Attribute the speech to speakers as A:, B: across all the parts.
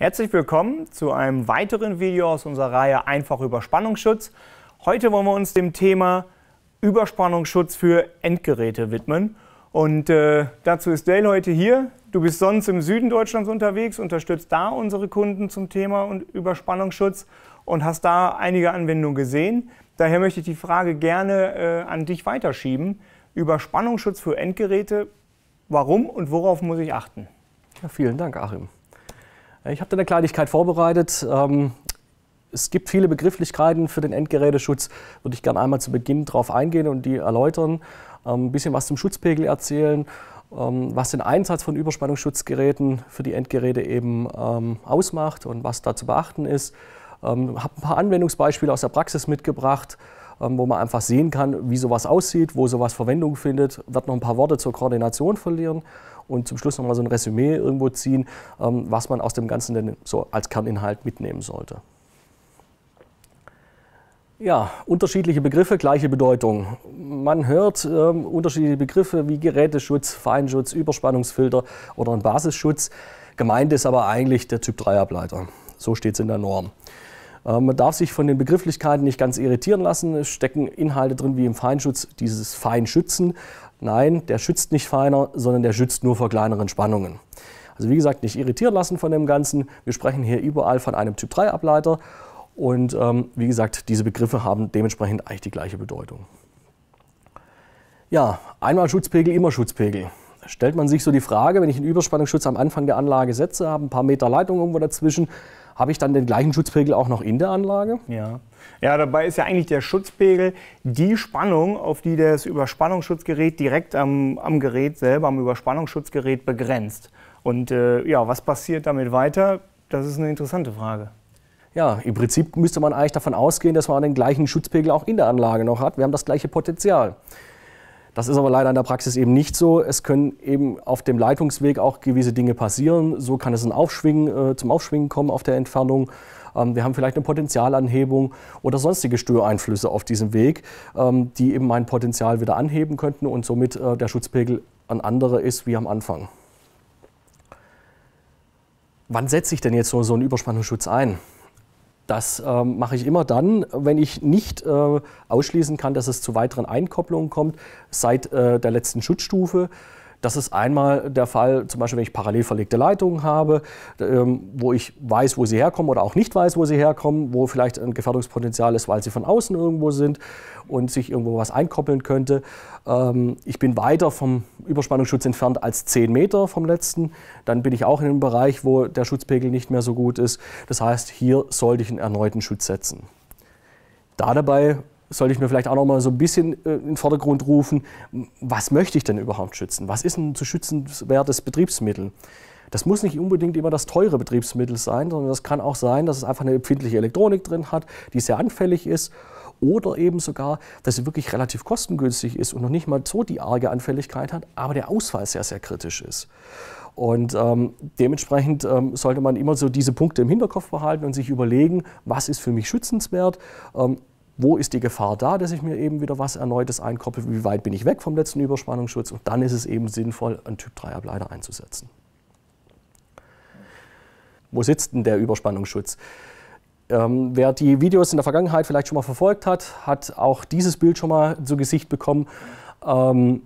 A: Herzlich willkommen zu einem weiteren Video aus unserer Reihe Einfach Überspannungsschutz. Heute wollen wir uns dem Thema Überspannungsschutz für Endgeräte widmen. Und äh, dazu ist Dale heute hier. Du bist sonst im Süden Deutschlands unterwegs, unterstützt da unsere Kunden zum Thema und Überspannungsschutz und hast da einige Anwendungen gesehen. Daher möchte ich die Frage gerne äh, an dich weiterschieben. Überspannungsschutz
B: für Endgeräte, warum und worauf muss ich achten? Ja, vielen Dank, Achim. Äh, ich habe da eine Kleinigkeit vorbereitet. Ähm, es gibt viele Begrifflichkeiten für den Endgeräteschutz, würde ich gerne einmal zu Beginn darauf eingehen und die erläutern, ähm, ein bisschen was zum Schutzpegel erzählen, ähm, was den Einsatz von Überspannungsschutzgeräten für die Endgeräte eben ausmacht und was da zu beachten ist. Ich habe ein paar Anwendungsbeispiele aus der Praxis mitgebracht, ähm, wo man einfach sehen kann, wie sowas aussieht, wo sowas Verwendung findet. Wird noch ein paar Worte zur Koordination verlieren und zum Schluss nochmal so ein Resümee irgendwo ziehen, ähm, was man aus dem Ganzen denn so als Kerninhalt mitnehmen sollte. Ja, unterschiedliche Begriffe, gleiche Bedeutung. Man hört ähm, unterschiedliche Begriffe wie Geräteschutz, Feinschutz, Überspannungsfilter oder ein Basisschutz. Gemeint ist aber eigentlich der Typ 3-Ableiter. So steht es in der Norm. Äh, man darf sich von den Begrifflichkeiten nicht ganz irritieren lassen. Es stecken Inhalte drin wie im Feinschutz, dieses Feinschützen. Nein, der schützt nicht feiner, sondern der schützt nur vor kleineren Spannungen. Also wie gesagt, nicht irritieren lassen von dem Ganzen. Wir sprechen hier überall von einem Typ-3-Ableiter. Und ähm, wie gesagt, diese Begriffe haben dementsprechend eigentlich die gleiche Bedeutung. Ja, einmal Schutzpegel, immer Schutzpegel. stellt man sich so die Frage, wenn ich einen Überspannungsschutz am Anfang der Anlage setze, habe ein paar Meter Leitung irgendwo dazwischen, habe ich dann den gleichen Schutzpegel auch noch in der Anlage? Ja. Ja,
A: dabei ist ja eigentlich der Schutzpegel die Spannung, auf die das Überspannungsschutzgerät direkt am, am Gerät selber, am Überspannungsschutzgerät begrenzt. Und äh, ja, was passiert damit weiter? Das ist eine interessante Frage.
B: Ja, im Prinzip müsste man eigentlich davon ausgehen, dass man den gleichen Schutzpegel auch in der Anlage noch hat. Wir haben das gleiche Potenzial. Das ist aber leider in der Praxis eben nicht so. Es können eben auf dem Leitungsweg auch gewisse Dinge passieren. So kann es ein Aufschwingen, äh, zum Aufschwingen kommen auf der Entfernung. Ähm, wir haben vielleicht eine Potenzialanhebung oder sonstige Störeinflüsse auf diesem Weg, ähm, die eben mein Potenzial wieder anheben könnten und somit äh, der Schutzpegel ein anderer ist wie am Anfang. Wann setze ich denn jetzt so, so einen Überspannungsschutz ein? Das ähm, mache ich immer dann, wenn ich nicht äh, ausschließen kann, dass es zu weiteren Einkopplungen kommt seit äh, der letzten Schutzstufe. Das ist einmal der Fall, zum Beispiel wenn ich parallel verlegte Leitungen habe, ähm, wo ich weiß, wo sie herkommen oder auch nicht weiß, wo sie herkommen, wo vielleicht ein Gefährdungspotenzial ist, weil sie von außen irgendwo sind und sich irgendwo was einkoppeln könnte. Ähm, ich bin weiter vom Überspannungsschutz entfernt als 10 Meter vom letzten. Dann bin ich auch in einem Bereich, wo der Schutzpegel nicht mehr so gut ist. Das heißt, hier sollte ich einen erneuten Schutz setzen. Da dabei sollte ich mir vielleicht auch noch mal so ein bisschen äh, in den Vordergrund rufen, was möchte ich denn überhaupt schützen? Was ist ein zu schützenswertes Betriebsmittel? Das muss nicht unbedingt immer das teure Betriebsmittel sein, sondern das kann auch sein, dass es einfach eine empfindliche Elektronik drin hat, die sehr anfällig ist oder eben sogar, dass sie wirklich relativ kostengünstig ist und noch nicht mal so die arge Anfälligkeit hat, aber der Ausfall sehr, sehr kritisch ist. Und ähm, dementsprechend ähm, sollte man immer so diese Punkte im Hinterkopf behalten und sich überlegen, was ist für mich schützenswert. Ähm, wo ist die Gefahr da, dass ich mir eben wieder was Erneutes einkoppel, wie weit bin ich weg vom letzten Überspannungsschutz und dann ist es eben sinnvoll, einen Typ-3-Ableiter einzusetzen. Wo sitzt denn der Überspannungsschutz? Ähm, wer die Videos in der Vergangenheit vielleicht schon mal verfolgt hat, hat auch dieses Bild schon mal zu Gesicht bekommen. Ähm,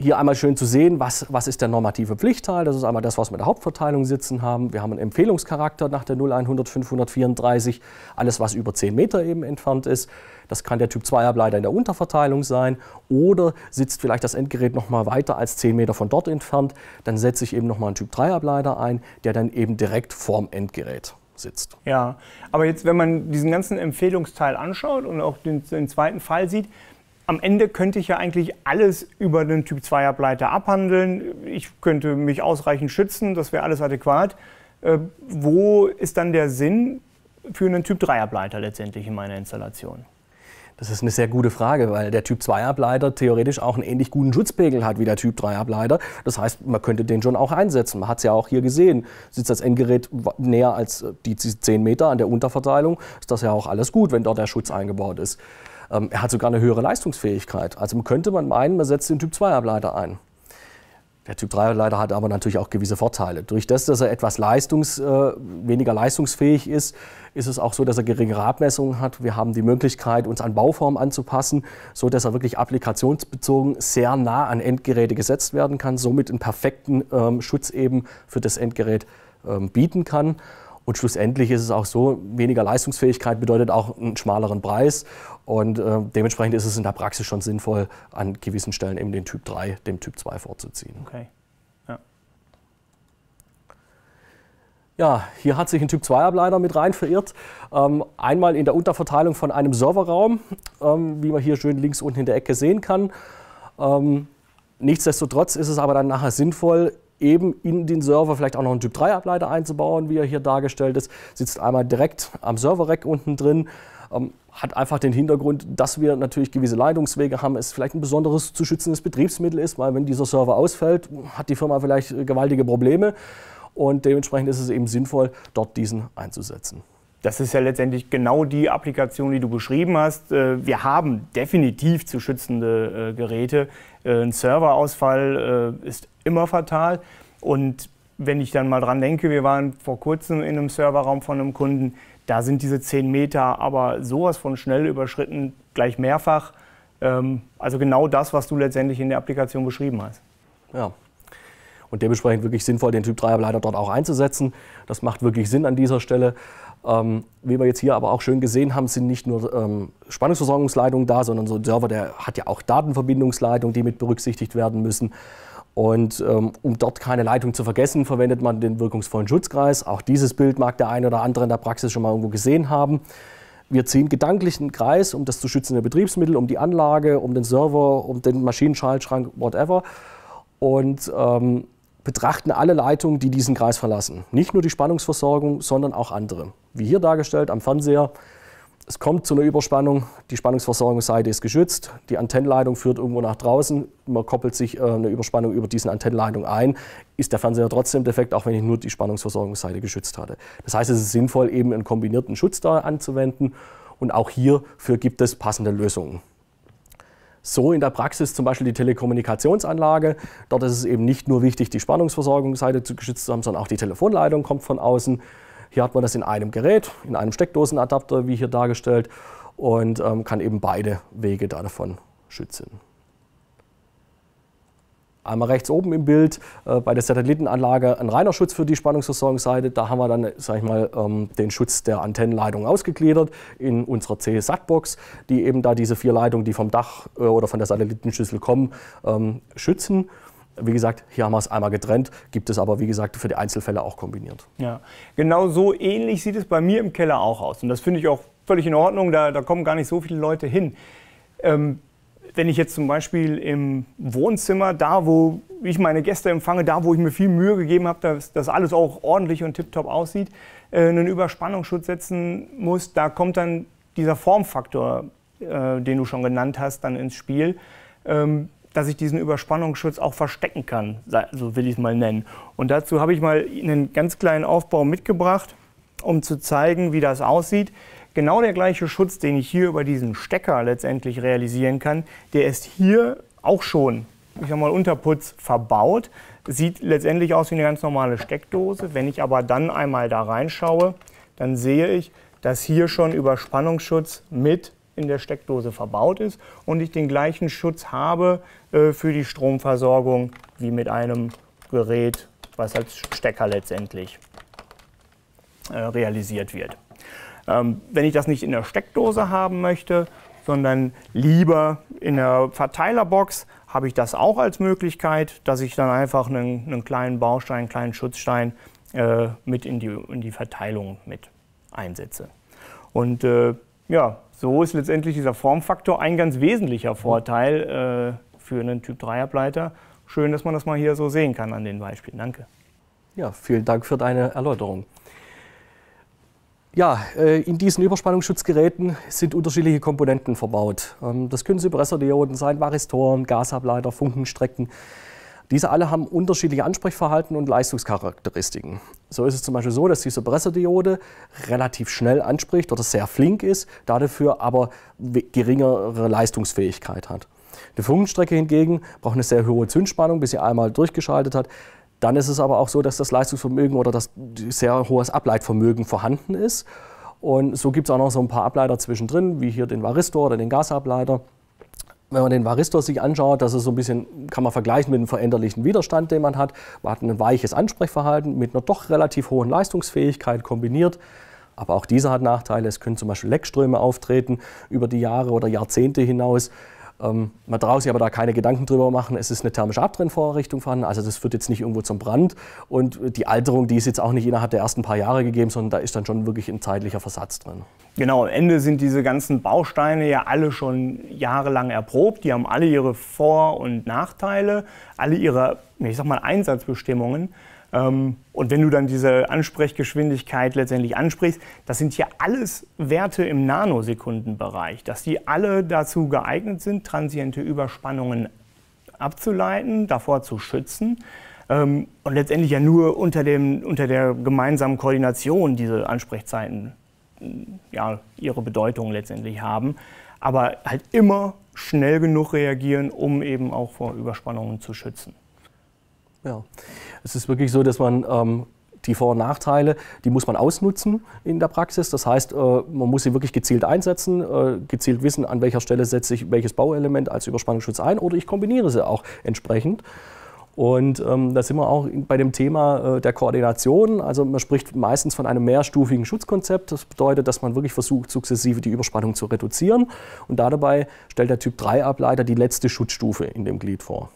B: hier einmal schön zu sehen, was, was ist der normative Pflichtteil. Das ist einmal das, was wir in der Hauptverteilung sitzen haben. Wir haben einen Empfehlungscharakter nach der 0100 534, alles was über 10 Meter eben entfernt ist. Das kann der Typ 2 Ableiter in der Unterverteilung sein oder sitzt vielleicht das Endgerät noch mal weiter als 10 Meter von dort entfernt. Dann setze ich eben noch mal einen Typ 3 Ableiter ein, der dann eben direkt vorm Endgerät sitzt.
A: Ja, aber jetzt, wenn man diesen ganzen Empfehlungsteil anschaut und auch den, den zweiten Fall sieht, am Ende könnte ich ja eigentlich alles über den Typ 2 Ableiter abhandeln. Ich könnte mich ausreichend schützen, das wäre alles adäquat. Äh, wo ist dann der Sinn für einen Typ 3 Ableiter letztendlich in meiner Installation?
B: Das ist eine sehr gute Frage, weil der Typ 2 Ableiter theoretisch auch einen ähnlich guten Schutzpegel hat wie der Typ 3 Ableiter. Das heißt, man könnte den schon auch einsetzen. Man hat es ja auch hier gesehen. Sitzt das Endgerät näher als äh, die 10 Meter an der Unterverteilung, ist das ja auch alles gut, wenn dort der Schutz eingebaut ist. Ähm, er hat sogar eine höhere Leistungsfähigkeit. Also könnte man meinen, man setzt den Typ-2-Ableiter ein. Der Typ 3 ableiter hat aber natürlich auch gewisse Vorteile. Durch das, dass er etwas leistungs, äh, weniger leistungsfähig ist, ist es auch so, dass er geringere Abmessungen hat. Wir haben die Möglichkeit, uns an Bauformen anzupassen, so dass er wirklich applikationsbezogen sehr nah an Endgeräte gesetzt werden kann, somit einen perfekten ähm, Schutz eben für das Endgerät ähm, bieten kann. Und schlussendlich ist es auch so, weniger Leistungsfähigkeit bedeutet auch einen schmaleren Preis. Und äh, dementsprechend ist es in der Praxis schon sinnvoll, an gewissen Stellen eben den Typ 3 dem Typ 2 vorzuziehen. Okay. Ja, hier hat sich ein Typ 2-Ableiter mit rein verirrt. Ähm, einmal in der Unterverteilung von einem Serverraum, ähm, wie man hier schön links unten in der Ecke sehen kann. Ähm, nichtsdestotrotz ist es aber dann nachher sinnvoll, eben in den Server vielleicht auch noch einen Typ-3-Ableiter einzubauen, wie er hier dargestellt ist. Sitzt einmal direkt am Server-Rack unten drin. Ähm, hat einfach den Hintergrund, dass wir natürlich gewisse Leitungswege haben, es vielleicht ein besonderes zu schützendes Betriebsmittel ist, weil wenn dieser Server ausfällt, hat die Firma vielleicht äh, gewaltige Probleme und dementsprechend ist es eben sinnvoll, dort diesen einzusetzen. Das ist ja letztendlich genau die Applikation, die du beschrieben
A: hast. Äh, wir haben definitiv zu schützende äh, Geräte. Äh, ein Serverausfall ist immer fatal. Und wenn ich dann mal dran denke, wir waren vor kurzem in einem Serverraum von einem Kunden, da sind diese 10 Meter aber sowas von schnell überschritten, gleich mehrfach. Ähm, also genau das, was du letztendlich in der Applikation beschrieben
B: hast. Ja, und dementsprechend wirklich sinnvoll, den Typ 3 er leiter dort auch einzusetzen. Das macht wirklich Sinn an dieser Stelle. Ähm, wie wir jetzt hier aber auch schön gesehen haben, sind nicht nur ähm, Spannungsversorgungsleitungen da, sondern so ein Server, der hat ja auch Datenverbindungsleitungen, die mit berücksichtigt werden müssen. Und ähm, um dort keine Leitung zu vergessen, verwendet man den wirkungsvollen Schutzkreis. Auch dieses Bild mag der ein oder andere in der Praxis schon mal irgendwo gesehen haben. Wir ziehen gedanklich einen Kreis um das zu schützende Betriebsmittel, um die Anlage, um den Server, um den Maschinenschaltschrank, whatever. Und ähm, betrachten alle Leitungen, die diesen Kreis verlassen. Nicht nur die Spannungsversorgung, sondern auch andere. Wie hier dargestellt am Fernseher, es kommt zu einer Überspannung, die Spannungsversorgungsseite ist geschützt, die Antennenleitung führt irgendwo nach draußen, man koppelt sich äh, eine Überspannung über diesen Antennenleitung ein, ist der Fernseher trotzdem defekt, auch wenn ich nur die Spannungsversorgungsseite geschützt hatte. Das heißt, es ist sinnvoll, eben einen kombinierten Schutz da anzuwenden und auch hierfür gibt es passende Lösungen so in der Praxis zum Beispiel die Telekommunikationsanlage. Dort ist es eben nicht nur wichtig, die Spannungsversorgungsseite zu geschützt zu haben, sondern auch die Telefonleitung kommt von außen. Hier hat man das in einem Gerät, in einem Steckdosenadapter, wie hier dargestellt, und ähm, kann eben beide Wege davon schützen. Einmal rechts oben im Bild äh, bei der Satellitenanlage ein reiner Schutz für die Spannungsversorgungsseite. Da haben wir dann, sag ich mal, ähm, den Schutz der Antennenleitung ausgegliedert in unserer C-Satbox, die eben da diese vier Leitungen, die vom Dach äh, oder von der Satellitenschüssel kommen, ähm, schützen. Wie gesagt, hier haben wir es einmal getrennt, gibt es aber, wie gesagt, für die Einzelfälle auch kombiniert.
A: Ja, genau so ähnlich sieht es bei mir im Keller auch aus. Und das finde ich auch völlig in Ordnung, da, da kommen gar nicht so viele Leute hin. Ähm, wenn ich jetzt zum Beispiel im Wohnzimmer, da wo ich meine Gäste empfange, da wo ich mir viel Mühe gegeben habe, dass das alles auch ordentlich und tiptop aussieht, äh, einen Überspannungsschutz setzen muss, da kommt dann dieser Formfaktor, äh, den du schon genannt hast, dann ins Spiel, ähm, dass ich diesen Überspannungsschutz auch verstecken kann, so will ich es mal nennen. Und dazu habe ich mal einen ganz kleinen Aufbau mitgebracht, um zu zeigen, wie das aussieht. Genau der gleiche Schutz, den ich hier über diesen Stecker letztendlich realisieren kann, der ist hier auch schon, ich sag mal, Unterputz verbaut. Sieht letztendlich aus wie eine ganz normale Steckdose. Wenn ich aber dann einmal da reinschaue, dann sehe ich, dass hier schon Überspannungsschutz mit in der Steckdose verbaut ist und ich den gleichen Schutz habe äh, für die Stromversorgung wie mit einem Gerät, was als Stecker letztendlich äh, realisiert wird. Ähm, wenn ich das nicht in der Steckdose haben möchte, sondern lieber in der Verteilerbox, habe ich das auch als Möglichkeit, dass ich dann einfach einen, einen kleinen Baustein, einen kleinen Schutzstein äh, mit in die, in die Verteilung mit einsetze. Und äh, ja, so ist letztendlich dieser Formfaktor ein ganz wesentlicher Vorteil äh, für einen Typ 3 Ableiter. Schön, dass man das mal hier so sehen kann an den Beispielen. Danke.
B: Ja, vielen Dank für deine Erläuterung. Ja, äh, in diesen Überspannungsschutzgeräten sind unterschiedliche Komponenten verbaut. Ähm, das können Suppressordioden sein, Varistoren, Gasableiter, Funkenstrecken. Diese alle haben unterschiedliche Ansprechverhalten und Leistungscharakteristiken. So ist es zum Beispiel so, dass die suppressor relativ schnell anspricht oder sehr flink ist, dafür aber geringere Leistungsfähigkeit hat. Die Funkenstrecke hingegen braucht eine sehr hohe Zündspannung, bis sie einmal durchgeschaltet hat. Dann ist es aber auch so, dass das Leistungsvermögen oder das sehr hohes Ableitvermögen vorhanden ist. Und so gibt es auch noch so ein paar Ableiter zwischendrin, wie hier den Varistor oder den Gasableiter. Wenn man den Varistor sich anschaut, das ist so ein bisschen, kann man vergleichen mit dem veränderlichen Widerstand, den man hat. Man hat ein weiches Ansprechverhalten mit einer doch relativ hohen Leistungsfähigkeit kombiniert. Aber auch dieser hat Nachteile. Es können zum Beispiel Leckströme auftreten über die Jahre oder Jahrzehnte hinaus. Ähm, man darf sich aber da keine Gedanken drüber machen. Es ist eine thermische Abtrennvorrichtung vorhanden, also das führt jetzt nicht irgendwo zum Brand. Und die Alterung, die ist jetzt auch nicht innerhalb der ersten paar Jahre gegeben, sondern da ist dann schon wirklich ein zeitlicher Versatz drin.
A: Genau, am Ende sind diese ganzen Bausteine ja alle schon jahrelang erprobt. Die haben alle ihre Vor- und Nachteile, alle ihre, ich sag mal, Einsatzbestimmungen. Ähm, und wenn du dann diese Ansprechgeschwindigkeit letztendlich ansprichst, das sind ja alles Werte im Nanosekundenbereich, dass die alle dazu geeignet sind, transiente Überspannungen abzuleiten, davor zu schützen. Ähm, und letztendlich ja nur unter, dem, unter der gemeinsamen Koordination diese Ansprechzeiten mm, ja, ihre Bedeutung letztendlich haben. Aber halt immer schnell genug reagieren, um eben auch vor Überspannungen zu schützen.
B: Ja, es ist wirklich so, dass man ähm, die Vor- und Nachteile, die muss man ausnutzen in der Praxis. Das heißt, äh, man muss sie wirklich gezielt einsetzen, äh, gezielt wissen, an welcher Stelle setze ich welches Bauelement als Überspannungsschutz ein oder ich kombiniere sie auch entsprechend. Und ähm, da sind wir auch bei dem Thema äh, der Koordination. Also man spricht meistens von einem mehrstufigen Schutzkonzept. Das bedeutet, dass man wirklich versucht, sukzessive die Überspannung zu reduzieren. Und dabei stellt der Typ 3-Ableiter die letzte Schutzstufe in dem Glied vor.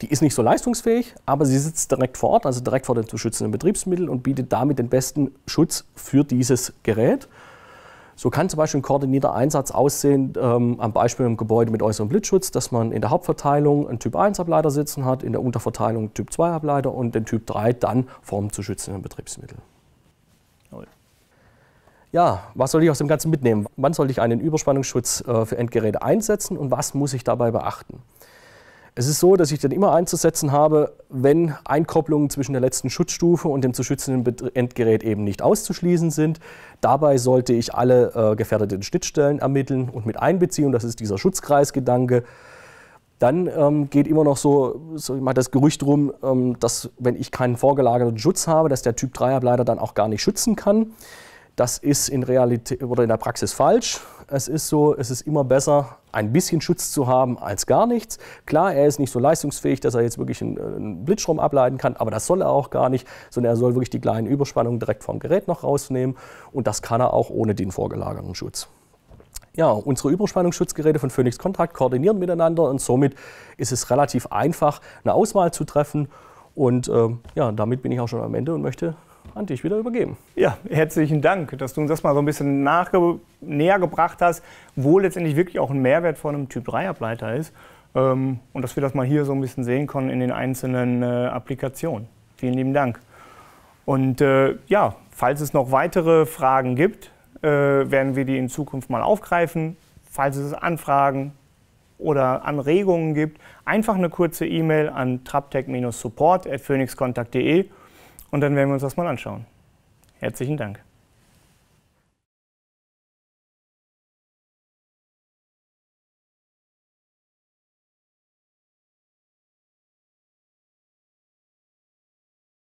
B: Die ist nicht so leistungsfähig, aber sie sitzt direkt vor Ort, also direkt vor dem zu schützenden Betriebsmittel und bietet damit den besten Schutz für dieses Gerät. So kann zum Beispiel ein koordinierter Einsatz aussehen, ähm, am Beispiel im Gebäude mit äußerem Blitzschutz, dass man in der Hauptverteilung einen Typ-1-Ableiter sitzen hat, in der Unterverteilung Typ-2-Ableiter und den Typ-3 dann vom zu schützenden Betriebsmittel. Ja, was soll ich aus dem Ganzen mitnehmen? Wann sollte ich einen Überspannungsschutz äh, für Endgeräte einsetzen und was muss ich dabei beachten? Es ist so, dass ich den immer einzusetzen habe, wenn Einkopplungen zwischen der letzten Schutzstufe und dem zu schützenden Endgerät eben nicht auszuschließen sind. Dabei sollte ich alle äh, gefährdeten Schnittstellen ermitteln und mit einbeziehen. Das ist dieser Schutzkreisgedanke. Dann ähm, geht immer noch so, so mal das Gerücht rum, ähm, dass wenn ich keinen vorgelagerten Schutz habe, dass der Typ 3 Ableiter dann auch gar nicht schützen kann. Das ist in Realität oder in der Praxis falsch. Es ist so, es ist immer besser, ein bisschen Schutz zu haben als gar nichts. Klar, er ist nicht so leistungsfähig, dass er jetzt wirklich äh, einen, Blitzstrom ableiten kann, aber das soll er auch gar nicht, sondern er soll wirklich die kleinen Überspannungen direkt vom Gerät noch rausnehmen und das kann er auch ohne den vorgelagerten Schutz. Ja, unsere Überspannungsschutzgeräte von Phoenix Contact koordinieren miteinander und somit ist es relativ einfach, eine Auswahl zu treffen. Und äh, ja, damit bin ich auch schon am Ende und möchte an dich wieder
A: übergeben. Ja, herzlichen Dank, dass du uns das mal so ein bisschen nachge näher gebracht hast, wo letztendlich wirklich auch ein Mehrwert von einem Typ-3-Ableiter ist. Ähm, und dass wir das mal hier so ein bisschen sehen konnten in den einzelnen äh, Applikationen. Vielen lieben Dank. Und äh, ja, falls es noch weitere Fragen gibt, äh, werden wir die in Zukunft mal aufgreifen. Falls es Anfragen oder Anregungen gibt, einfach eine kurze E-Mail an traptech-support.phoenixkontakt.de und dann werden wir uns das mal anschauen. Herzlichen Dank.